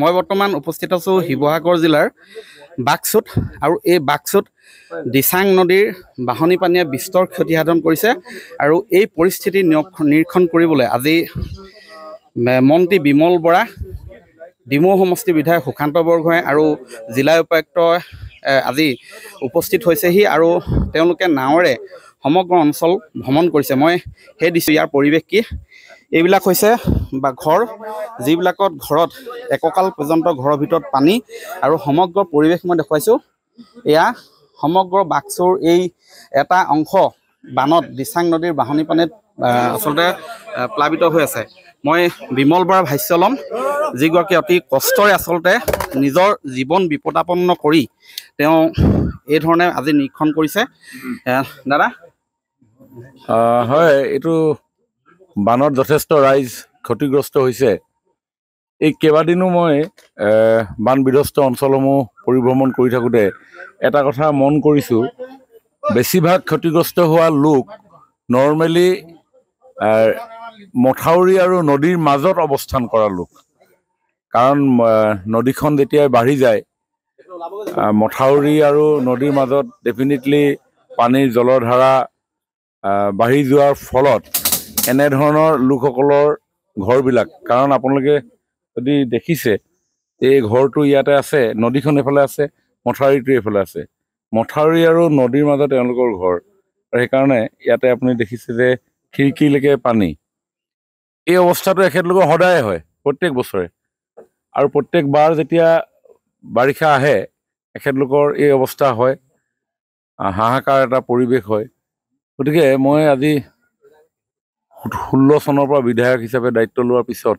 মই বৰ্তমান উপস্থিত আছোঁ শিৱসাগৰ জিলাৰ বাক্সুত আৰু এই বাক্সুত দিচাং নদীৰ বাহনী পানীয়ে বিস্তৰ ক্ষতিসাধন কৰিছে আৰু এই পৰিস্থিতি নিৰীক্ষণ কৰিবলৈ আজি মন্ত্ৰী বিমল বৰা ডিমৌ সমষ্টি বিধায়ক সুশান্ত বৰগোহাঁই আৰু জিলা উপায়ুক্ত আজি উপস্থিত হৈছেহি আৰু তেওঁলোকে নাৱেৰে সমগ্ৰ অঞ্চল ভ্ৰমণ কৰিছে মই সেই দিছোঁ ইয়াৰ পৰিৱেশ কি এইবিলাক হৈছে বা ঘৰ যিবিলাকত ঘৰত এককাল পৰ্যন্ত ঘৰৰ ভিতৰত পানী আৰু সমগ্ৰ পৰিৱেশ মই দেখুৱাইছোঁ এয়া সমগ্ৰ বাক্সৰ এই এটা অংশ বানত দিচাং নদীৰ বাঁহনী পানীত আচলতে প্লাৱিত হৈ আছে মই বিমল বৰা ভাষ্য ল'ম যিগৰাকী অতি কষ্টৰে আচলতে নিজৰ জীৱন বিপদাপন্ন কৰি তেওঁ এই ধৰণে আজি নিৰীক্ষণ কৰিছে দাদা হয় এইটো বানত যথেষ্ট ৰাইজ ক্ষতিগ্ৰস্ত হৈছে এই কেইবাদিনো মই বান বিধ্বস্ত অঞ্চলসমূহ পৰিভ্ৰমণ কৰি থাকোঁতে এটা কথা মন কৰিছোঁ বেছিভাগ ক্ষতিগ্ৰস্ত হোৱা লোক নৰ্মেলি মথাউৰি আৰু নদীৰ মাজত অৱস্থান কৰা লোক কাৰণ নদীখন যেতিয়াই বাঢ়ি যায় মথাউৰি আৰু নদীৰ মাজত ডেফিনেটলি পানীৰ জলধাৰা বাঢ়ি যোৱাৰ ফলত এনেধৰণৰ লোকসকলৰ ঘৰবিলাক কাৰণ আপোনালোকে যদি দেখিছে এই ঘৰটো ইয়াতে আছে নদীখন এইফালে আছে মথাউৰিটো এইফালে আছে মথাউৰি আৰু নদীৰ মাজত তেওঁলোকৰ ঘৰ আৰু সেইকাৰণে ইয়াতে আপুনি দেখিছে যে খিৰিকীলৈকে পানী এই অৱস্থাটো এখেতলোকৰ সদায় হয় প্ৰত্যেক বছৰে আৰু প্ৰত্যেকবাৰ যেতিয়া বাৰিষা আহে এখেতলোকৰ এই অৱস্থা হয় হাহাকাৰ এটা পৰিৱেশ হয় গতিকে মই আজি ষোল্ল চনৰ পৰা বিধায়ক হিচাপে দায়িত্ব লোৱাৰ পিছত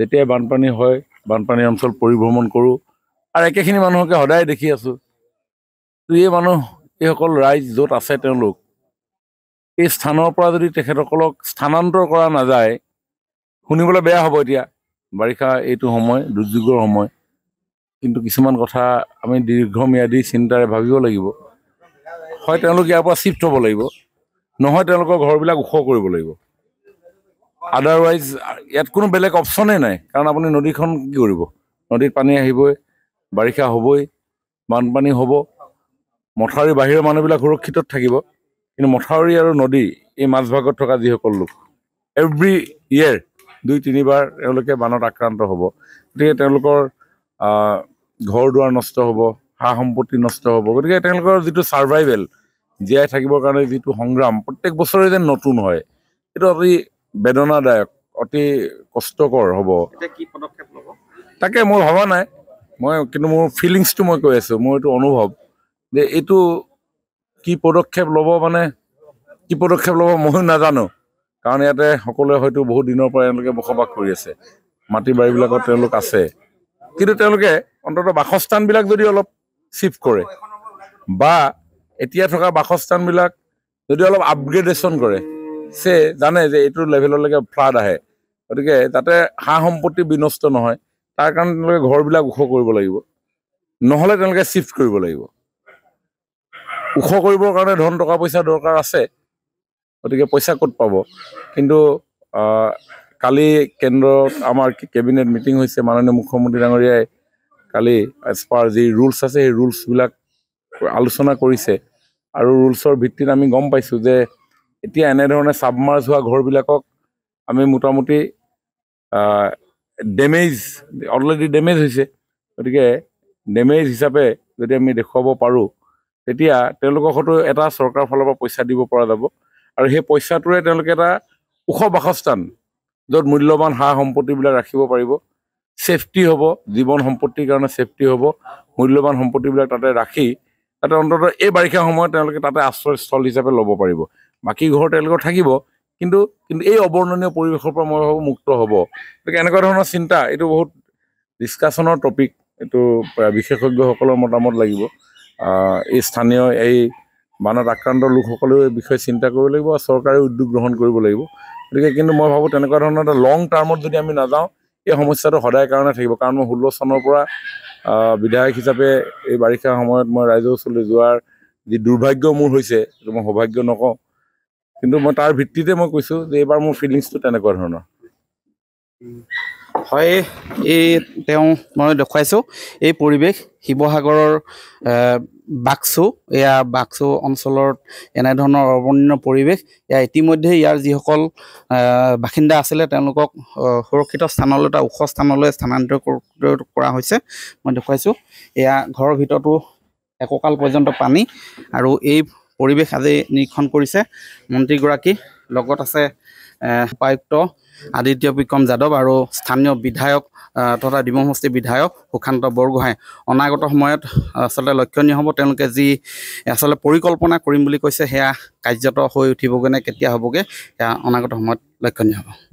যেতিয়াই বানপানী হয় বানপানী অঞ্চল পৰিভ্ৰমণ কৰোঁ আৰু একেখিনি মানুহকে সদায় দেখি আছোঁ এই মানুহ এইসকল ৰাইজ য'ত আছে তেওঁলোক এই স্থানৰ পৰা যদি তেখেতসকলক স্থানান্তৰ কৰা নাযায় শুনিবলৈ বেয়া হ'ব এতিয়া বাৰিষা এইটো সময় দুৰ্যোগৰ সময় কিন্তু কিছুমান কথা আমি দীৰ্ঘম্যাদী চিন্তাৰে ভাবিব লাগিব হয় তেওঁলোক ইয়াৰ পৰা চিফ্ট হ'ব লাগিব নহয় তেওঁলোকৰ ঘৰবিলাক ওখ কৰিব লাগিব আদাৰৱাইজ ইয়াত কোনো বেলেগ অপশ্যনেই নাই কাৰণ আপুনি নদীখন কি কৰিব নদীত পানী আহিবই বাৰিষা হ'বই বানপানী হ'ব মথাউৰি বাহিৰৰ মানুহবিলাক সুৰক্ষিত থাকিব কিন্তু মথাউৰি আৰু নদী এই মাজভাগত থকা যিসকল লোক এভৰি ইয়েৰ দুই তিনিবাৰ তেওঁলোকে বানত আক্ৰান্ত হ'ব গতিকে তেওঁলোকৰ ঘৰ দুৱাৰ নষ্ট হ'ব সা সম্পত্তি নষ্ট হ'ব গতিকে তেওঁলোকৰ যিটো ছাৰ্ভাইভেল জীয়াই থাকিবৰ কাৰণে যিটো সংগ্ৰাম প্ৰত্যেক বছৰে যেন নতুন হয় সেইটো অতি বেদনাদায়ক অতি কষ্টকৰ হ'ব তাকে মই ভবা নাই মই কিন্তু মোৰ ফিলিংছটো মই কৈ আছোঁ মোৰ এইটো অনুভৱ যে এইটো কি পদক্ষেপ ল'ব মানে কি পদক্ষেপ ল'ব ময়ো নাজানো কাৰণ ইয়াতে সকলোৱে হয়তো বহুত দিনৰ পৰা এওঁলোকে বসবাস কৰি আছে মাটি বাৰীবিলাকত তেওঁলোক আছে কিন্তু তেওঁলোকে অন্ততঃ বাসস্থানবিলাক যদি অলপ চিফ্ট কৰে বা এতিয়া থকা বাসস্থানবিলাক যদি অলপ আপগ্ৰেডেশ্যন কৰে সে জানে যে এইটো লেভেললৈকে ফ্লাড আহে গতিকে তাতে সা সম্পত্তি বিনষ্ট নহয় তাৰ কাৰণে তেওঁলোকে ঘৰবিলাক ওখ কৰিব লাগিব নহ'লে তেওঁলোকে চিফ্ট কৰিব লাগিব ওখ কৰিবৰ কাৰণে ধন টকা পইচা দৰকাৰ আছে গতিকে পইচা ক'ত পাব কিন্তু কালি কেন্দ্ৰত আমাৰ কেবিনেট মিটিং হৈছে মাননীয় মুখ্যমন্ত্ৰী ডাঙৰীয়াই কালি এজ পাৰ যি ৰুলছ আছে সেই ৰুলছবিলাক আলোচনা কৰিছে আৰু ৰুলছৰ ভিত্তিত আমি গম পাইছোঁ যে এতিয়া এনেধৰণে চাবমাৰ্জ হোৱা ঘৰবিলাকক আমি মোটামুটি ডেমেজ অলৰেডি ডেমেজ হৈছে গতিকে ডেমেজ হিচাপে যদি আমি দেখুৱাব পাৰোঁ তেতিয়া তেওঁলোকক হয়তো এটা চৰকাৰৰ ফালৰ পৰা পইচা দিব পৰা যাব আৰু সেই পইচাটোৰে তেওঁলোকে এটা ওখ বাসস্থান য'ত মূল্যৱান সা সম্পত্তিবিলাক ৰাখিব পাৰিব ছেফটি হ'ব জীৱন সম্পত্তিৰ কাৰণে ছেফটি হ'ব মূল্যৱান সম্পত্তিবিলাক তাতে ৰাখি তাতে অন্ততঃ এই বাৰিষা সময়ত তেওঁলোকে তাতে আশ্ৰয়স্থল হিচাপে ল'ব পাৰিব বাকী ঘৰ তেওঁলোকৰ থাকিব কিন্তু কিন্তু এই অৱৰ্ণনীয় পৰিৱেশৰ পৰা মই ভাবোঁ মুক্ত হ'ব গতিকে এনেকুৱা ধৰণৰ চিন্তা এইটো বহুত ডিছকাশ্যনৰ টপিক এইটো বিশেষজ্ঞসকলৰ মতামত লাগিব এই স্থানীয় এই বানত আক্ৰান্ত লোকসকলেও এই বিষয়ে চিন্তা কৰিব লাগিব আৰু চৰকাৰেও উদ্যোগ গ্ৰহণ কৰিব লাগিব গতিকে কিন্তু মই ভাবোঁ তেনেকুৱা ধৰণৰ এটা লং টাৰ্মত যদি আমি নাযাওঁ এই সমস্যাটো সদায় কাৰণে থাকিব কাৰণ মই ষোল্ল চনৰ পৰা বিধায়ক হিচাপে এই বাৰিষাৰ সময়ত মই ৰাইজৰ ওচৰলৈ যোৱাৰ যি দুৰ্ভাগ্য মোৰ হৈছে সেইটো মই সৌভাগ্য নকওঁ কিন্তু মই তাৰ ভিত্তিতে মই কৈছোঁ যে এইবাৰ মোৰ ফিলিংছটো তেনেকুৱা ধৰণৰ হয় এই তেওঁ মই দেখুৱাইছোঁ এই পৰিৱেশ শিৱসাগৰৰ বাক্সু এয়া বাক্সু অঞ্চলত এনেধৰণৰ অৰণ্য পৰিৱেশ এয়া ইতিমধ্যে ইয়াৰ যিসকল বাসিন্দা আছিলে তেওঁলোকক সুৰক্ষিত স্থানলৈ এটা ওখ স্থানলৈ স্থানান্তৰ কৰা হৈছে মই দেখুৱাইছোঁ এয়া ঘৰৰ ভিতৰতো একোকাল পৰ্যন্ত পানী আৰু এই পৰিৱেশ আজি নিৰীক্ষণ কৰিছে মন্ত্ৰীগৰাকী লগত আছে উপায়ুক্ত আদিত্য বিক্ৰম যাদৱ আৰু স্থানীয় বিধায়ক তথা ডিমসমষ্টি বিধায়ক সুশান্ত বৰগোহাঁই অনাগত সময়ত আচলতে লক্ষণীয় হ'ব তেওঁলোকে যি আচলতে পৰিকল্পনা কৰিম বুলি কৈছে সেয়া কাৰ্যত হৈ উঠিবগৈ নে কেতিয়া হ'বগৈ সেয়া অনাগত সময়ত লক্ষণীয় হ'ব